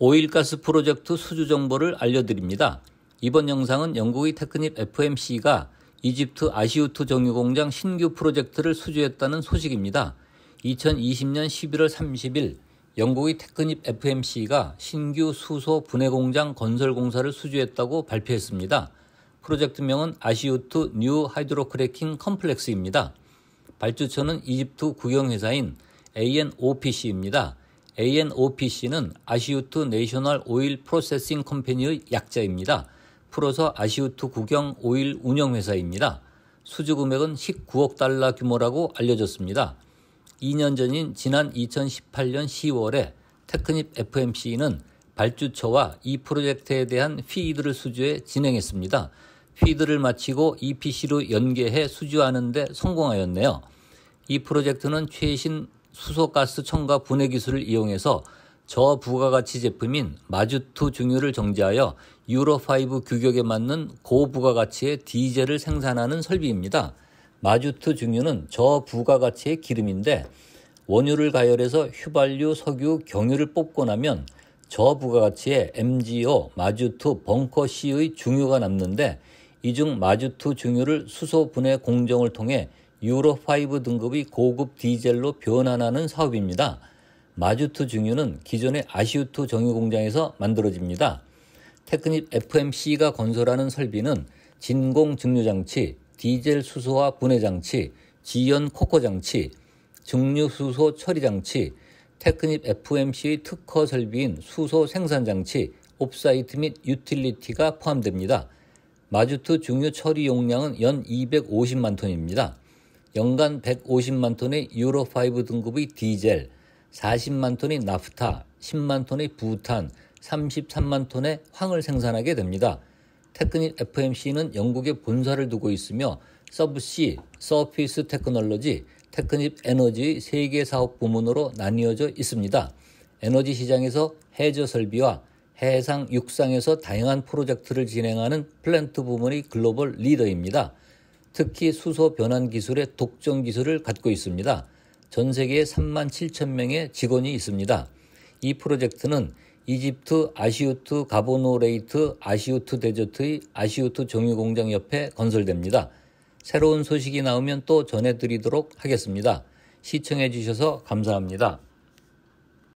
오일가스 프로젝트 수주 정보를 알려드립니다. 이번 영상은 영국의 테크닙 FMC가 이집트 아시우트 정유공장 신규 프로젝트를 수주했다는 소식입니다. 2020년 11월 30일 영국의 테크닙 FMC가 신규 수소 분해공장 건설 공사를 수주했다고 발표했습니다. 프로젝트명은 아시우트 뉴 하이드로크래킹 컴플렉스입니다. 발주처는 이집트 국영회사인 ANOPC입니다. ANOPC는 아시우트 내셔널 오일 프로세싱 컴퍼니의 약자입니다. 풀어서 아시우트 국영 오일 운영회사입니다. 수주 금액은 19억 달러 규모라고 알려졌습니다. 2년 전인 지난 2018년 10월에 테크닙 FMC는 발주처와 이 프로젝트에 대한 피이드를 수주해 진행했습니다. 피이드를 마치고 EPC로 연계해 수주하는데 성공하였네요. 이 프로젝트는 최신 수소가스 첨가 분해 기술을 이용해서 저부가가치 제품인 마주투 중유를 정제하여 유로5 규격에 맞는 고부가가치의 디젤을 생산하는 설비입니다. 마주투 중유는 저부가가치의 기름인데 원유를 가열해서 휘발유, 석유, 경유를 뽑고 나면 저부가가치의 MGO, 마주투 벙커C의 중유가 남는데 이 중마주투 중유를 수소 분해 공정을 통해 유로5 등급의 고급 디젤로 변환하는 사업입니다. 마주투 중유는 기존의 아시우투 정유공장에서 만들어집니다. 테크닙 FMC가 건설하는 설비는 진공 증류장치, 디젤 수소화 분해장치, 지연 코커장치, 증류수소 처리장치, 테크닙 FMC의 특허 설비인 수소 생산장치, 옵사이트 및 유틸리티가 포함됩니다. 마주투 중유 처리 용량은 연 250만 톤입니다. 연간 150만 톤의 유로5 등급의 디젤, 40만 톤의 나프타, 10만 톤의 부탄, 33만 톤의 황을 생산하게 됩니다. 테크닉 FMC는 영국에 본사를 두고 있으며 서브시 서피스 테크놀로지, 테크닉 에너지 세개 사업 부문으로 나뉘어져 있습니다. 에너지 시장에서 해저 설비와 해상 육상에서 다양한 프로젝트를 진행하는 플랜트 부문의 글로벌 리더입니다. 특히 수소 변환 기술의 독점 기술을 갖고 있습니다. 전 세계에 3만 7천 명의 직원이 있습니다. 이 프로젝트는 이집트 아시우트 가보노레이트 아시우트 데저트의 아시우트 종유공장 옆에 건설됩니다. 새로운 소식이 나오면 또 전해드리도록 하겠습니다. 시청해주셔서 감사합니다.